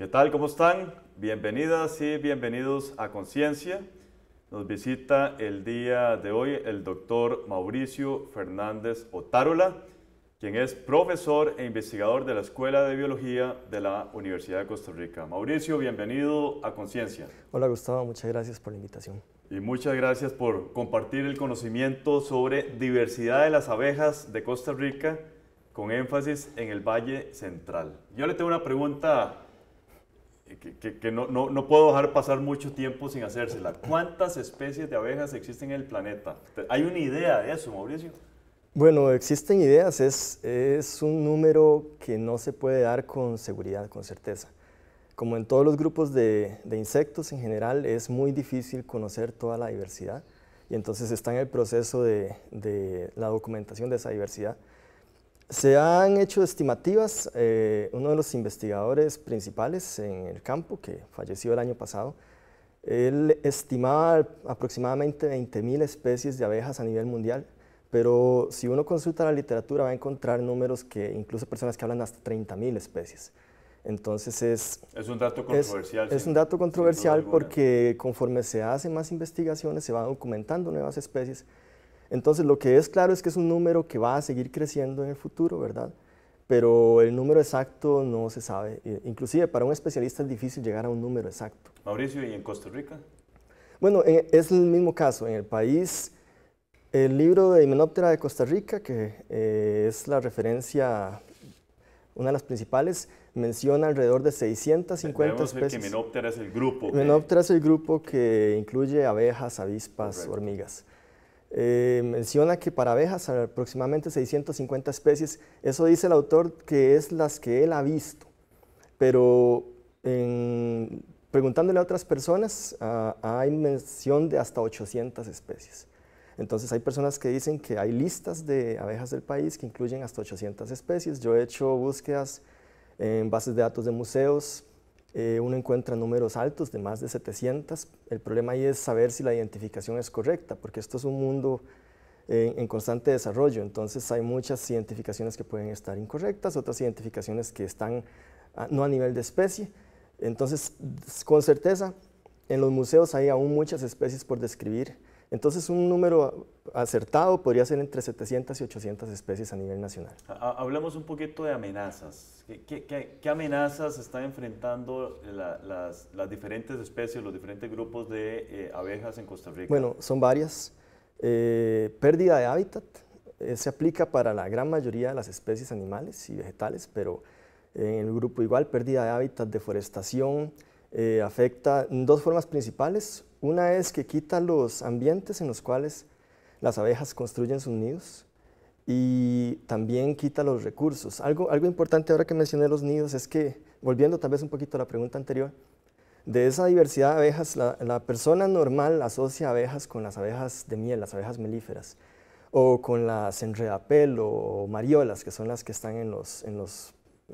¿Qué tal? ¿Cómo están? Bienvenidas y bienvenidos a Conciencia. Nos visita el día de hoy el doctor Mauricio Fernández Otárola, quien es profesor e investigador de la Escuela de Biología de la Universidad de Costa Rica. Mauricio, bienvenido a Conciencia. Hola Gustavo, muchas gracias por la invitación. Y muchas gracias por compartir el conocimiento sobre diversidad de las abejas de Costa Rica con énfasis en el Valle Central. Yo le tengo una pregunta que, no, no, puedo dejar pasar mucho tiempo sin hacérsela. ¿Cuántas especies de abejas existen en el planeta? ¿Hay una idea de eso, Mauricio? Bueno, existen ideas, es, un número que no se puede dar con seguridad, con certeza. Como en todos los grupos de, de insectos en general, es muy difícil conocer toda la diversidad y entonces está en el proceso de la documentación de esa diversidad. Se han hecho estimativas, eh, uno de los investigadores principales en el campo, que falleció el año pasado, él estimaba aproximadamente 20.000 especies de abejas a nivel mundial, pero si uno consulta la literatura va a encontrar números que incluso personas que hablan hasta 30.000 especies. Entonces es... Es un dato controversial. es un dato controversial porque conforme se hacen más investigaciones se van documentando nuevas especies, entonces, lo que es claro es que es un número que va a seguir creciendo en el futuro, ¿verdad? Pero el número exacto no se sabe. Inclusive para un especialista es difícil llegar a un número exacto. Mauricio, ¿y en Costa Rica? Bueno, eh, es el mismo caso. En el país, el libro de Himenóptera de Costa Rica, que eh, es la referencia, una de las principales, menciona alrededor de 650 especies. Que es el grupo. Himenóptera es el grupo que incluye abejas, avispas, hormigas. Eh, menciona que para abejas aproximadamente 650 especies, eso dice el autor que es las que él ha visto, pero en, preguntándole a otras personas ah, hay mención de hasta 800 especies. Entonces hay personas que dicen que hay listas de abejas del país que incluyen hasta 800 especies. Yo he hecho búsquedas en bases de datos de museos, eh, uno encuentra números altos de más de 700. El problema ahí es saber si la identificación es correcta, porque esto es un mundo en, constante desarrollo, entonces hay muchas identificaciones que pueden estar incorrectas, otras identificaciones que están no a nivel de especie. Entonces, con certeza, en los museos hay aún muchas especies por describir entonces un número acertado podría ser entre 700 y 800 especies a nivel nacional. Hablamos un poquito de amenazas. ¿Qué, amenazas están enfrentando las, diferentes especies, los diferentes grupos de eh, abejas en Costa Rica? Bueno, son varias. Eh, pérdida de hábitat eh, se aplica para la gran mayoría de las especies animales y vegetales, pero en el grupo igual, pérdida de hábitat, deforestación, afecta en dos formas principales. Una es que quita los ambientes en los cuales las abejas construyen sus nidos y también quita los recursos. Algo, importante ahora que mencioné los nidos es que, volviendo tal vez un poquito a la pregunta anterior, de esa diversidad de abejas, la, persona normal asocia abejas con las abejas de miel, las abejas melíferas, o con las enredapel o mariolas, que son las que están en los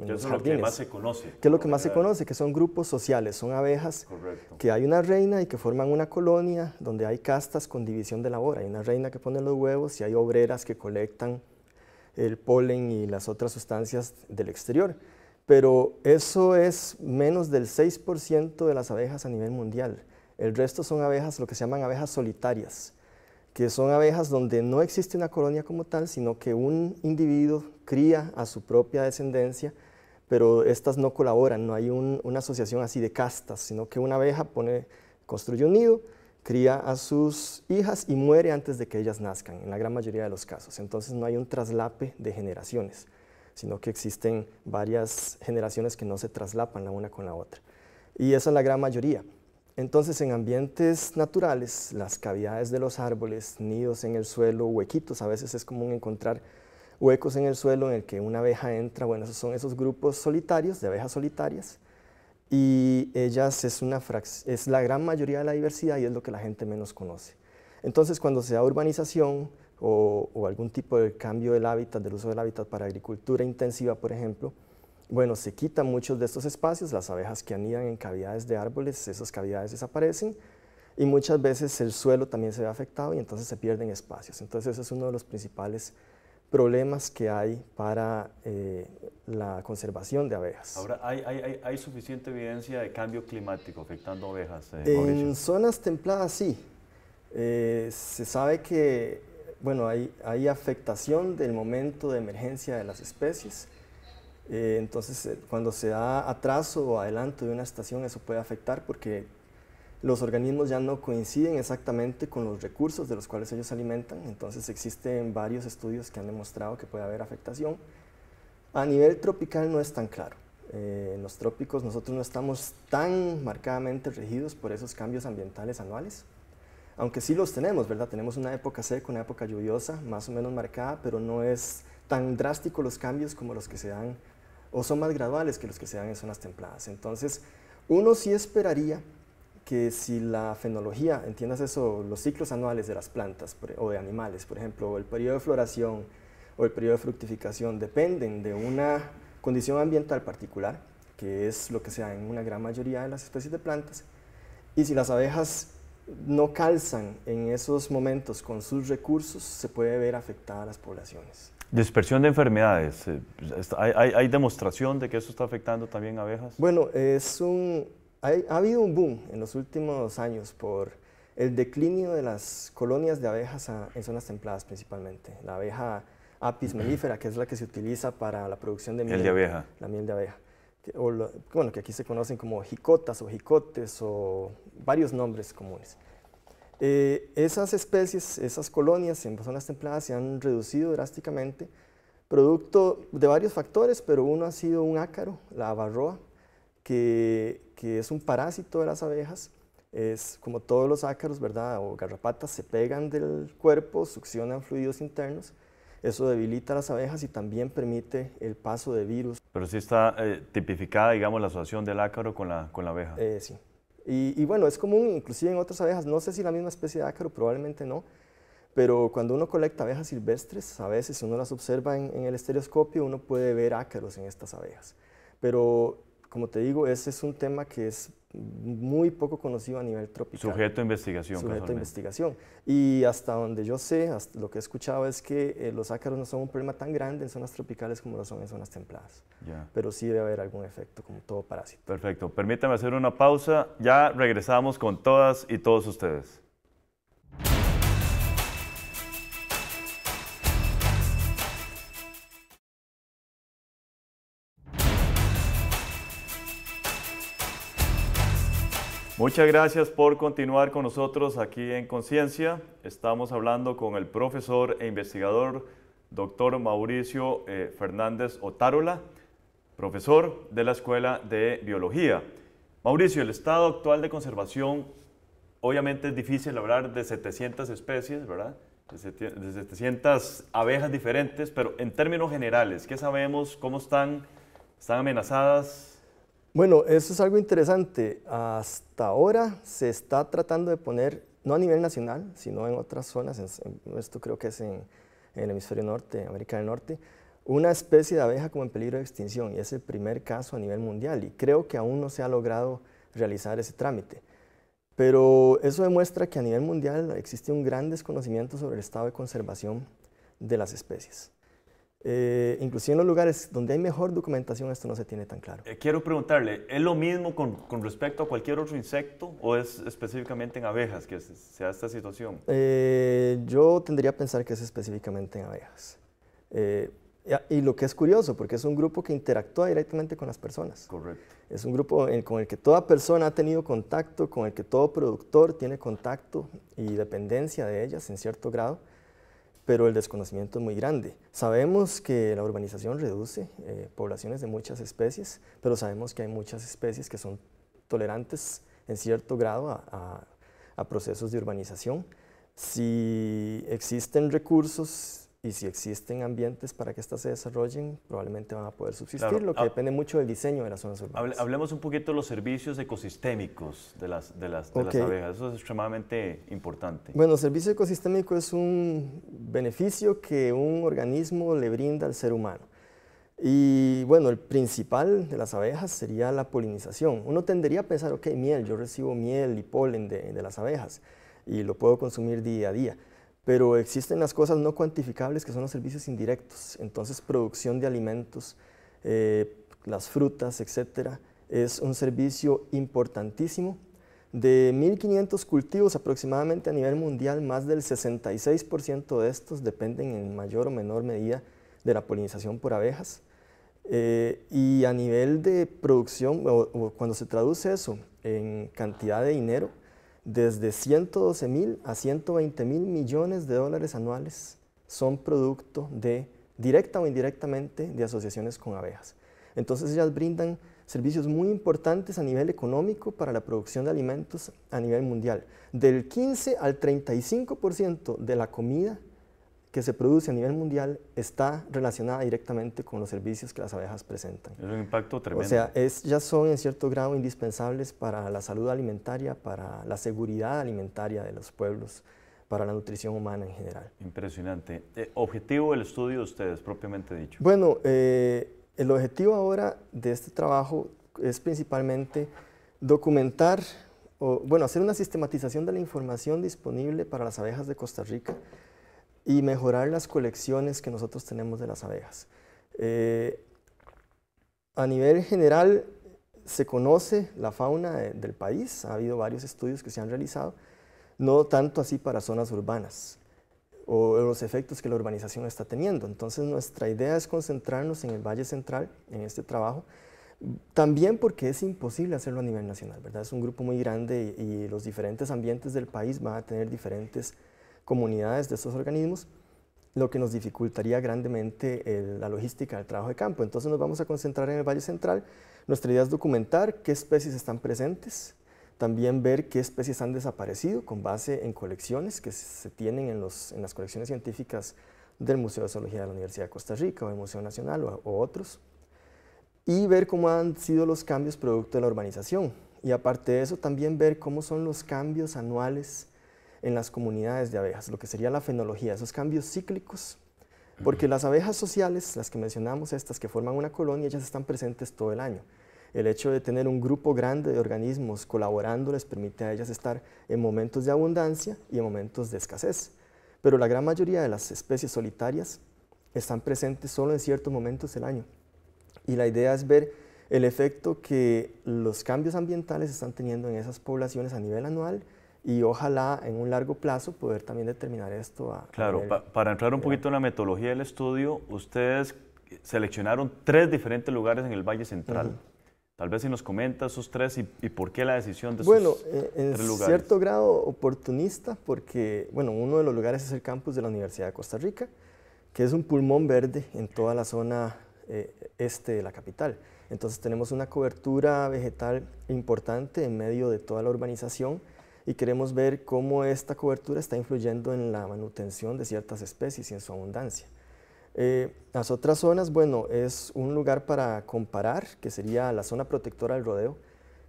¿Qué es lo que más se conoce. Que es lo que más se conoce, que son grupos sociales, son abejas, que hay una reina y que forman una colonia donde hay castas con división de labor. Hay una reina que pone los huevos y hay obreras que colectan el polen y las otras sustancias del exterior. Pero eso es menos del 6% de las abejas a nivel mundial. El resto son abejas, lo que se llaman abejas solitarias, que son abejas donde no existe una colonia como tal, sino que un individuo cría a su propia descendencia pero estas no colaboran, no hay una asociación así de castas, sino que una abeja construye un nido, cría a sus hijas y muere antes de que ellas nazcan, en la gran mayoría de los casos. Entonces no hay un traslape de generaciones, sino que existen varias generaciones que no se traslapan la una con la otra. Y esa es la gran mayoría. Entonces en ambientes naturales, las cavidades de los árboles, nidos en el suelo, huequitos, a veces es común encontrar huecos en el suelo en el que una abeja entra. Bueno, esos son esos grupos solitarios de abejas solitarias y ellas es, una es la gran mayoría de la diversidad y es lo que la gente menos conoce. Entonces, cuando se da urbanización o, algún tipo de cambio del hábitat, del uso del hábitat para agricultura intensiva, por ejemplo, bueno, se quitan muchos de estos espacios, las abejas que anidan en cavidades de árboles, esas cavidades desaparecen y muchas veces el suelo también se ve afectado y entonces se pierden espacios. Entonces, eso es uno de los principales problemas que hay para eh, la conservación de abejas. Ahora, ¿hay, suficiente evidencia de cambio climático afectando abejas? Eh, en zonas templadas sí. Eh, se sabe que bueno, hay, hay, afectación del momento de emergencia de las especies. entonces, cuando se da atraso o adelanto de una estación, eso puede afectar porque los organismos ya no coinciden exactamente con los recursos de los cuales ellos se alimentan, entonces existen varios estudios que han demostrado que puede haber afectación. A nivel tropical no es tan claro. Eh, en los trópicos nosotros no estamos tan marcadamente regidos por esos cambios ambientales anuales, aunque sí los tenemos, ¿verdad? Tenemos una época seca, una época lluviosa, más o menos marcada, pero no es tan drástico los cambios como los que se dan, o son más graduales que los que se dan en zonas templadas. Entonces, uno sí esperaría que si la fenología, entiendas eso, los ciclos anuales de las plantas e, o de animales, por ejemplo, el periodo de floración o el periodo de fructificación, dependen de una condición ambiental particular, que es lo que se da en una gran mayoría de las especies de plantas, y si las abejas no calzan en esos momentos con sus recursos, se puede ver afectada a las poblaciones. Dispersión de enfermedades. Eh, pues, ¿Hay, hay demostración de que eso está afectando también abejas? Bueno, es un, ha habido un boom en los últimos años por el declinio de las colonias de abejas en zonas templadas principalmente. La abeja apis mellifera, que es la que se utiliza para la producción de miel. de abeja. La miel de abeja. Que, bueno, que aquí se conocen como jicotas o jicotes o varios nombres comunes. Eh, esas especies, esas colonias en zonas templadas se han reducido drásticamente, producto de varios factores, pero uno ha sido un ácaro, la abarroa, que, que es un parásito de las abejas, es como todos los ácaros, ¿verdad? O garrapatas se pegan del cuerpo, succionan fluidos internos. Eso debilita a las abejas y también permite el paso de virus. Pero sí está eh, tipificada, digamos, la asociación del ácaro con la, con la abeja. Eh, sí. Y, bueno, es común inclusive en otras abejas. No sé si la misma especie de ácaro, probablemente no. Pero cuando uno colecta abejas silvestres, a veces uno las observa en, en el estereoscopio, uno puede ver ácaros en estas abejas. Pero como te digo, ese es un tema que es muy poco conocido a nivel tropical. Sujeto a investigación. Sujeto a investigación. Y hasta donde yo sé, lo que he escuchado es que eh, los ácaros no son un problema tan grande en zonas tropicales como lo son en zonas templadas. Pero sí debe haber algún efecto, como todo parásito. Perfecto. Permítame hacer una pausa. Ya regresamos con todas y todos ustedes. Muchas gracias por continuar con nosotros aquí en Conciencia. Estamos hablando con el profesor e investigador doctor Mauricio eh, Fernández Otárola, profesor de la Escuela de Biología. Mauricio, el estado actual de conservación, obviamente es difícil hablar de 700 especies, ¿verdad? De 700 abejas diferentes, pero en términos generales, ¿qué sabemos? ¿Cómo están? ¿Están amenazadas? Bueno, eso es algo interesante. Hasta ahora se está tratando de poner, no a nivel nacional, sino en otras zonas, esto creo que es en, el hemisferio norte, América del Norte, una especie de abeja como en peligro de extinción y es el primer caso a nivel mundial y creo que aún no se ha logrado realizar ese trámite. Pero eso demuestra que a nivel mundial existe un gran desconocimiento sobre el estado de conservación de las especies. Eh, inclusive en los lugares donde hay mejor documentación esto no se tiene tan claro. Eh, quiero preguntarle, ¿es lo mismo con, respecto a cualquier otro insecto o es específicamente en abejas que se, da esta situación? Eh, yo tendría a pensar que es específicamente en abejas. Eh, y lo que es curioso, porque es un grupo que interactúa directamente con las personas. Correcto. Es un grupo con el que toda persona ha tenido contacto, con el que todo productor tiene contacto y dependencia de ellas en cierto grado pero el desconocimiento es muy grande. Sabemos que la urbanización reduce eh, poblaciones de muchas especies, pero sabemos que hay muchas especies que son tolerantes en cierto grado a, a procesos de urbanización. Si existen recursos, y si existen ambientes para que éstas se desarrollen, probablemente van a poder subsistir, lo que ah, depende mucho del diseño de las zonas urbanas. hablemos un poquito de los servicios ecosistémicos de las, abejas, eso es extremadamente importante. Bueno, servicio ecosistémico es un beneficio que un organismo le brinda al ser humano. Y bueno, el principal de las abejas sería la polinización. Uno tendería a pensar, ok, miel, yo recibo miel y polen de las abejas y lo puedo consumir día a día pero existen las cosas no cuantificables que son los servicios indirectos. Entonces, producción de alimentos, eh, las frutas, etcétera, es un servicio importantísimo. De 1.500 cultivos aproximadamente a nivel mundial, más del 66% de estos dependen en mayor o menor medida de la polinización por abejas. Eh, y a nivel de producción, cuando se traduce eso en cantidad de dinero, desde 112 mil a 120 mil millones de dólares anuales son producto de, directa o indirectamente, de asociaciones con abejas. Entonces ellas brindan servicios muy importantes a nivel económico para la producción de alimentos a nivel mundial. Del 15 al 35% de la comida que se produce a nivel mundial está relacionada directamente con los servicios que las abejas presentan. Es un impacto tremendo. O sea, es, ya son en cierto grado indispensables para la salud alimentaria, para la seguridad alimentaria de los pueblos, para la nutrición humana en general. Impresionante. Eh, ¿Objetivo del estudio de ustedes, propiamente dicho? Bueno, eh, el objetivo ahora de este trabajo es principalmente documentar, o, bueno, hacer una sistematización de la información disponible para las abejas de Costa Rica y mejorar las colecciones que nosotros tenemos de las abejas. Eh, a nivel general, se conoce la fauna del país, ha habido varios estudios que se han realizado, no tanto así para zonas urbanas o los efectos que la urbanización está teniendo. Entonces nuestra idea es concentrarnos en el Valle Central, en este trabajo, también porque es imposible hacerlo a nivel nacional, ¿verdad? Es un grupo muy grande y, los diferentes ambientes del país van a tener diferentes comunidades de estos organismos, lo que nos dificultaría grandemente la logística del trabajo de campo. Entonces nos vamos a concentrar en el Valle Central. Nuestra idea es documentar qué especies están presentes, también ver qué especies han desaparecido con base en colecciones que se tienen en, las colecciones científicas del Museo de Zoología de la Universidad de Costa Rica o del Museo Nacional o otros, y ver cómo han sido los cambios producto de la urbanización. Y aparte de eso, también ver cómo son los cambios anuales en las comunidades de abejas, lo que sería la fenología, esos cambios cíclicos, porque las abejas sociales, las que mencionamos, estas que forman una colonia, ellas están presentes todo el año. El hecho de tener un grupo grande de organismos colaborando les permite a ellas estar en momentos de abundancia y en momentos de escasez. Pero la gran mayoría de las especies solitarias están presentes solo en ciertos momentos del año. Y la idea es ver el efecto que los cambios ambientales están teniendo en esas poblaciones a nivel anual y ojalá en un largo plazo poder también determinar esto. claro, para entrar un poquito en la metodología del estudio, ustedes seleccionaron tres diferentes lugares en el Valle Central. Tal vez si nos comenta esos tres y, por qué la decisión de esos bueno, eh, en cierto grado oportunista porque, bueno, uno de los lugares es el campus de la Universidad de Costa Rica, que es un pulmón verde en toda la zona eh, este de la capital. Entonces tenemos una cobertura vegetal importante en medio de toda la urbanización y queremos ver cómo esta cobertura está influyendo en la manutención de ciertas especies y en su abundancia. Eh, las otras zonas, bueno, es un lugar para comparar, que sería la zona protectora del rodeo,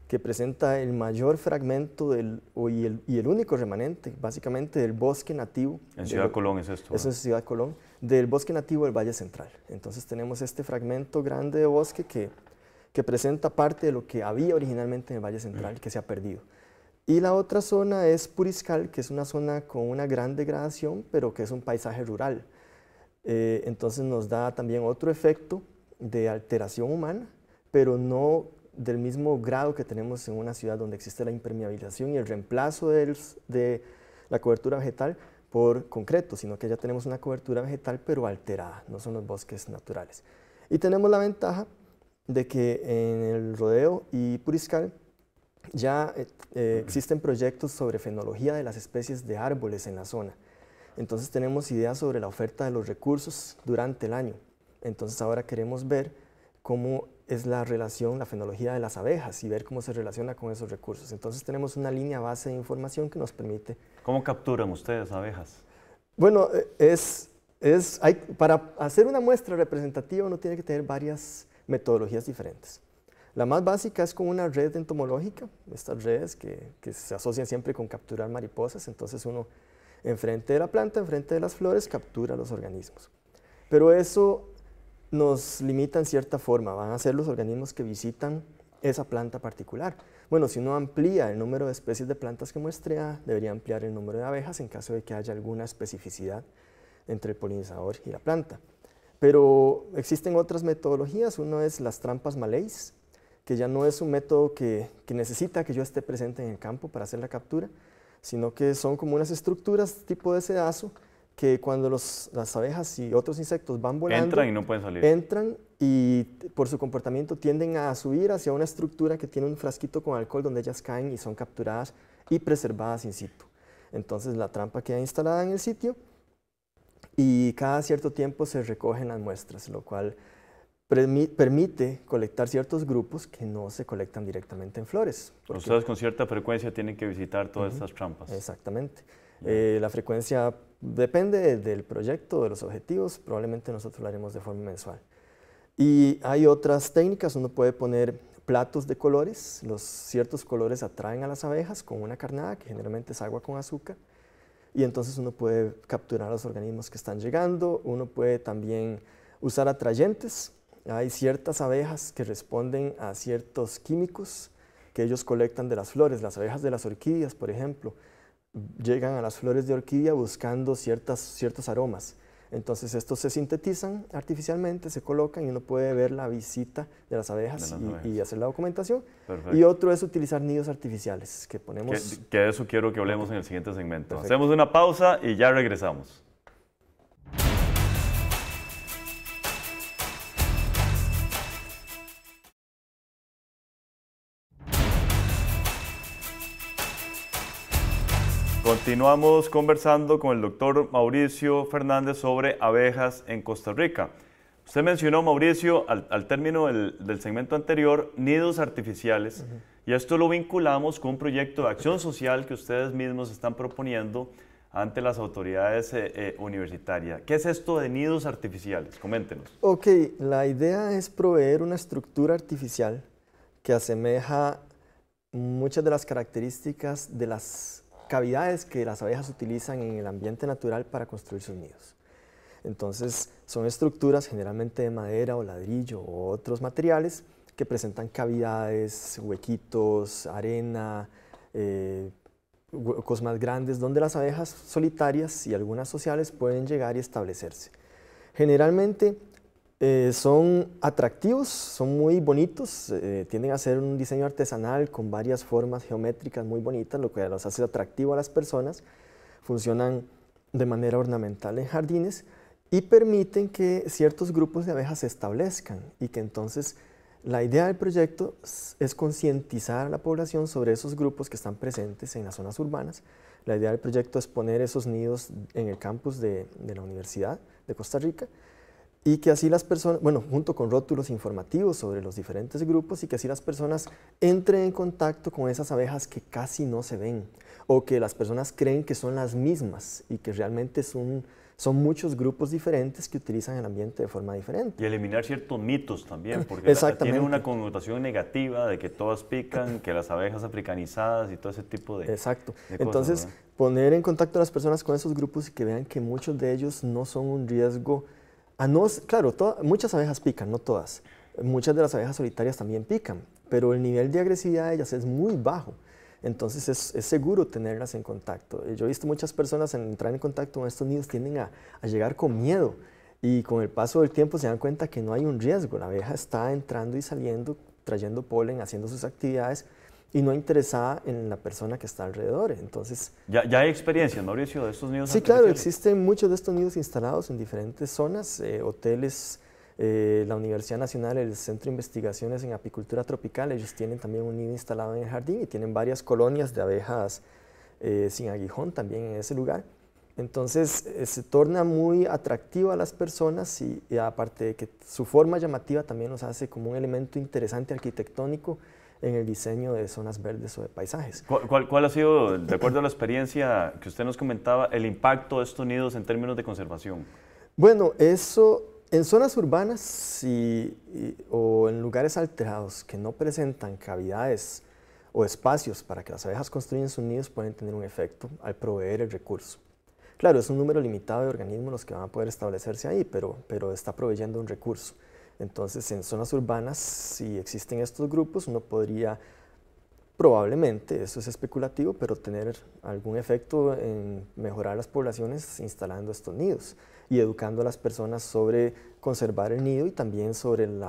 que presenta el mayor fragmento del, y, el, único remanente, básicamente, del bosque nativo. En Ciudad Colón es esto. Eso es Ciudad Colón, del bosque nativo del Valle Central. Entonces tenemos este fragmento grande de bosque que, que presenta parte de lo que había originalmente en el Valle Central, mm. que se ha perdido. Y la otra zona es Puriscal, que es una zona con una gran degradación, pero que es un paisaje rural. Eh, entonces nos da también otro efecto de alteración humana, pero no del mismo grado que tenemos en una ciudad donde existe la impermeabilización y el reemplazo de la cobertura vegetal por concreto, sino que ya tenemos una cobertura vegetal pero alterada, no son los bosques naturales. Y tenemos la ventaja de que en el rodeo y Puriscal ya eh, eh, existen proyectos sobre fenología de las especies de árboles en la zona. Entonces tenemos ideas sobre la oferta de los recursos durante el año. Entonces ahora queremos ver cómo es la relación, la fenología de las abejas y ver cómo se relaciona con esos recursos. Entonces tenemos una línea base de información que nos permite... ¿Cómo capturan ustedes abejas? Bueno, eh, es, para hacer una muestra representativa uno tiene que tener varias metodologías diferentes. La más básica es con una red entomológica, estas redes que, se asocian siempre con capturar mariposas, entonces uno enfrente de la planta, enfrente de las flores, captura los organismos. Pero eso nos limita en cierta forma, van a ser los organismos que visitan esa planta particular. Bueno, si uno amplía el número de especies de plantas que muestrea, debería ampliar el número de abejas en caso de que haya alguna especificidad entre el polinizador y la planta. Pero existen otras metodologías, uno es las trampas malays, que ya no es un método que, necesita que yo esté presente en el campo para hacer la captura, sino que son como unas estructuras tipo de sedazo que cuando las abejas y otros insectos van volando... Entran y no pueden salir. Entran y por su comportamiento tienden a subir hacia una estructura que tiene un frasquito con alcohol donde ellas caen y son capturadas y preservadas in situ. Entonces la trampa queda instalada en el sitio y cada cierto tiempo se recogen las muestras, lo cual permite colectar ciertos grupos que no se colectan directamente en flores. Ustedes con cierta frecuencia tienen que visitar todas estas trampas. Exactamente. Eh, la frecuencia depende del proyecto, de los objetivos, probablemente nosotros lo haremos de forma mensual. Y hay otras técnicas, uno puede poner platos de colores, los ciertos colores atraen a las abejas con una carnada, que generalmente es agua con azúcar, y entonces uno puede capturar los organismos que están llegando, uno puede también usar atrayentes, hay ciertas abejas que responden a ciertos químicos que ellos colectan de las flores. Las abejas de las orquídeas, por ejemplo, llegan a las flores de orquídea buscando ciertas, ciertos aromas. Entonces estos se sintetizan artificialmente, se colocan y uno puede ver la visita de las abejas, y, hacer la documentación. Y otro es utilizar nidos artificiales que ponemos... Que, eso quiero que hablemos en el siguiente segmento. Hacemos una pausa y ya regresamos. Continuamos conversando con el doctor Mauricio Fernández sobre abejas en Costa Rica. Usted mencionó, Mauricio, al, término del, segmento anterior, nidos artificiales, y esto lo vinculamos con un proyecto de acción social que ustedes mismos están proponiendo ante las autoridades eh, eh, universitarias. ¿Qué es esto de nidos artificiales? Coméntenos. Ok, la idea es proveer una estructura artificial que asemeja muchas de las características de las cavidades que las abejas utilizan en el ambiente natural para construir sus nidos. Entonces, son estructuras generalmente de madera o ladrillo o otros materiales que presentan cavidades, huequitos, arena, eh, huecos más grandes, donde las abejas solitarias y algunas sociales pueden llegar y establecerse. Generalmente eh, son atractivos, son muy bonitos, eh, tienden a ser un diseño artesanal con varias formas geométricas muy bonitas, lo que los hace atractivo a las personas. Funcionan de manera ornamental en jardines y permiten que ciertos grupos de abejas se establezcan y que entonces la idea del proyecto es concientizar a la población sobre esos grupos que están presentes en las zonas urbanas. La idea del proyecto es poner esos nidos en el campus de la Universidad de Costa Rica y que así las personas, bueno, junto con rótulos informativos sobre los diferentes grupos y que así las personas entren en contacto con esas abejas que casi no se ven o que las personas creen que son las mismas y que realmente son, son muchos grupos diferentes que utilizan el ambiente de forma diferente. Y eliminar ciertos mitos también, porque tienen una connotación negativa de que todas pican, que las abejas africanizadas y todo ese tipo de Exacto. Entonces, poner en contacto a las personas con esos grupos y que vean que muchos de ellos no son un riesgo a claro, muchas abejas pican, no todas. Muchas de las abejas solitarias también pican, pero el nivel de agresividad de ellas es muy bajo. Entonces es, seguro tenerlas en contacto. Eh, yo he visto muchas personas en entrar en contacto con estos nidos tienden a, a llegar con miedo y con el paso del tiempo se dan cuenta que no hay un riesgo. La abeja está entrando y saliendo, trayendo polen, haciendo sus actividades y no interesada en la persona que está alrededor. Entonces, ya, ya hay experiencia, Mauricio, de estos nidos. Sí, claro, existen muchos de estos nidos instalados en diferentes zonas, eh, hoteles. Eh, la Universidad Nacional, el Centro de Investigaciones en Apicultura Tropical, ellos tienen también un nido instalado en el jardín y tienen varias colonias de abejas eh, sin aguijón también en ese lugar. Entonces se torna muy atractivo a las personas y, y, aparte de que su forma llamativa también nos hace como un elemento interesante arquitectónico en el diseño de zonas verdes o de paisajes. ¿Cuál, ha sido, de acuerdo a la experiencia que usted nos comentaba, el impacto de estos nidos en términos de conservación? Bueno, eso en zonas urbanas o en lugares alterados que no presentan cavidades o espacios para que las abejas construyan sus nidos pueden tener un efecto al proveer el recurso. Claro, es un número limitado de organismos los que van a poder establecerse ahí, pero está proveyendo un recurso. Entonces, en zonas urbanas, si existen estos grupos, uno podría probablemente, eso es especulativo, pero tener algún efecto en mejorar las poblaciones instalando estos nidos y educando a las personas sobre conservar el nido y también sobre el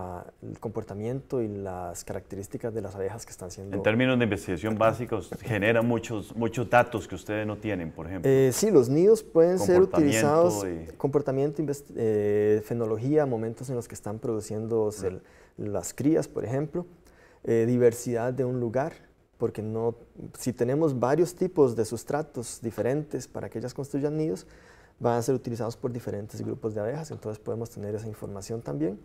comportamiento y las características de las abejas que están siendo... En términos de investigación básicos, genera muchos, muchos datos que ustedes no tienen, por ejemplo. Eh, sí, los nidos pueden ser utilizados, comportamiento, eh, fenología, momentos en los que están produciendo las crías, por ejemplo, eh, diversidad de un lugar, porque no, si tenemos varios tipos de sustratos diferentes para que ellas construyan nidos, van a ser utilizados por diferentes grupos de abejas, entonces podemos tener esa información también.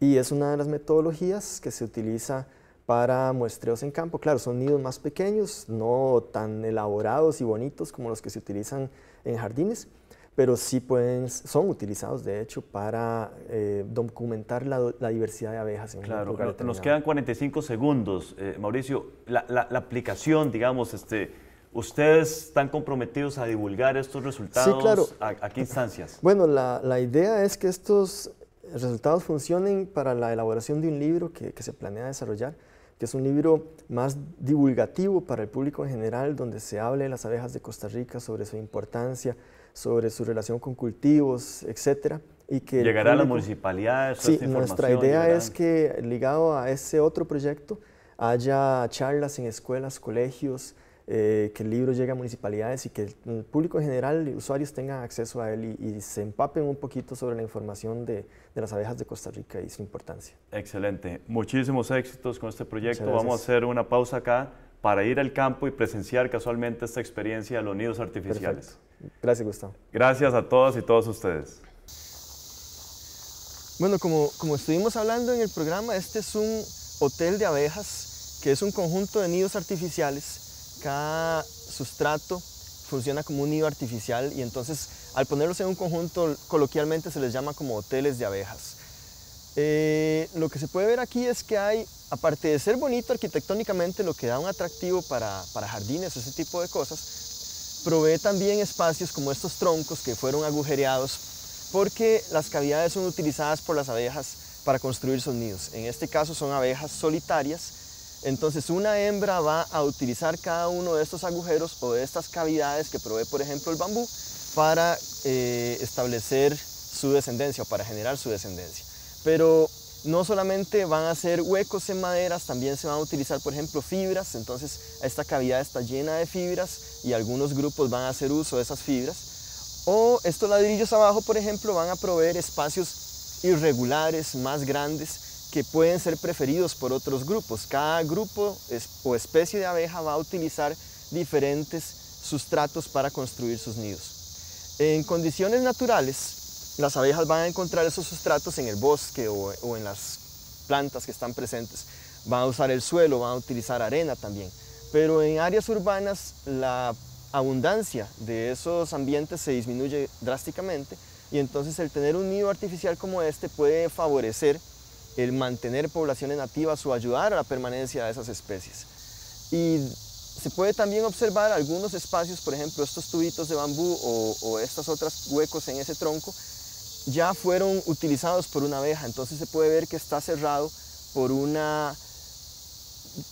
Y es una de las metodologías que se utiliza para muestreos en campo. Claro, son nidos más pequeños, no tan elaborados y bonitos como los que se utilizan en jardines, pero sí pueden, son utilizados de hecho para eh, documentar la, diversidad de abejas. En claro, un claro. nos quedan 45 segundos. Eh, Mauricio, la, la, aplicación, digamos, este ¿Ustedes están comprometidos a divulgar estos resultados? Sí, claro. ¿A, qué instancias? Bueno, la, idea es que estos resultados funcionen para la elaboración de un libro que, se planea desarrollar, que es un libro más divulgativo para el público en general, donde se hable de las abejas de Costa Rica, sobre su importancia, sobre su relación con cultivos, etc. Y que ¿Llegará a la municipalidad? sí, nuestra idea es que ligado a ese otro proyecto haya charlas en escuelas, colegios, eh, que el libro llegue a municipalidades y que el público en general, usuarios, tengan acceso a él y, se empapen un poquito sobre la información de, las abejas de Costa Rica y su importancia. Excelente. Muchísimos éxitos con este proyecto. Vamos a hacer una pausa acá para ir al campo y presenciar casualmente esta experiencia de los nidos artificiales. Perfecto. Gracias, Gustavo. Gracias a todas y todos ustedes. Bueno, como, como estuvimos hablando en el programa, este es un hotel de abejas que es un conjunto de nidos artificiales cada sustrato funciona como un nido artificial y entonces al ponerlos en un conjunto coloquialmente se les llama como hoteles de abejas. Eh, lo que se puede ver aquí es que hay, aparte de ser bonito arquitectónicamente, lo que da un atractivo para, para jardines, ese tipo de cosas, provee también espacios como estos troncos que fueron agujereados porque las cavidades son utilizadas por las abejas para construir sus nidos. En este caso son abejas solitarias entonces una hembra va a utilizar cada uno de estos agujeros o de estas cavidades que provee, por ejemplo, el bambú para eh, establecer su descendencia o para generar su descendencia. Pero no solamente van a ser huecos en maderas, también se van a utilizar, por ejemplo, fibras. Entonces esta cavidad está llena de fibras y algunos grupos van a hacer uso de esas fibras. O estos ladrillos abajo, por ejemplo, van a proveer espacios irregulares, más grandes, que pueden ser preferidos por otros grupos. Cada grupo o especie de abeja va a utilizar diferentes sustratos para construir sus nidos. En condiciones naturales, las abejas van a encontrar esos sustratos en el bosque o, en las plantas que están presentes. Van a usar el suelo, van a utilizar arena también. Pero en áreas urbanas la abundancia de esos ambientes se disminuye drásticamente y entonces el tener un nido artificial como este puede favorecer el mantener poblaciones nativas o ayudar a la permanencia de esas especies. Y se puede también observar algunos espacios, por ejemplo, estos tubitos de bambú o, estas otras huecos en ese tronco, ya fueron utilizados por una abeja, entonces se puede ver que está cerrado por una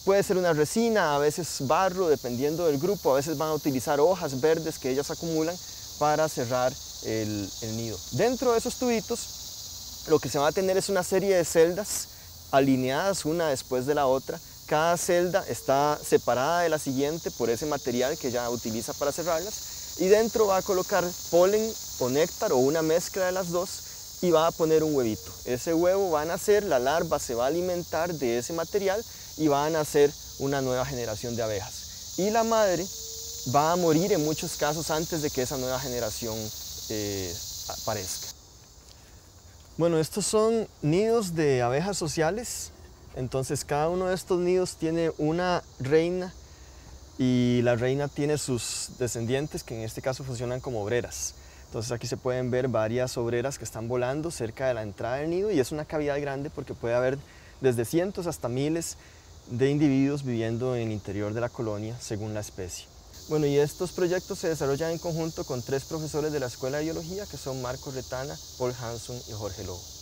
puede ser una resina, a veces barro, dependiendo del grupo, a veces van a utilizar hojas verdes que ellas acumulan para cerrar el, el nido. Dentro de esos tubitos lo que se va a tener es una serie de celdas alineadas una después de la otra. Cada celda está separada de la siguiente por ese material que ya utiliza para cerrarlas y dentro va a colocar polen o néctar o una mezcla de las dos y va a poner un huevito. Ese huevo va a nacer, la larva se va a alimentar de ese material y va a nacer una nueva generación de abejas. Y la madre va a morir en muchos casos antes de que esa nueva generación eh, aparezca. Bueno, estos son nidos de abejas sociales. Entonces cada uno de estos nidos tiene una reina y la reina tiene sus descendientes que en este caso funcionan como obreras. Entonces aquí se pueden ver varias obreras que están volando cerca de la entrada del nido y es una cavidad grande porque puede haber desde cientos hasta miles de individuos viviendo en el interior de la colonia según la especie. Bueno, y estos proyectos se desarrollan en conjunto con tres profesores de la Escuela de Biología, que son Marco Retana, Paul Hanson y Jorge Lobo.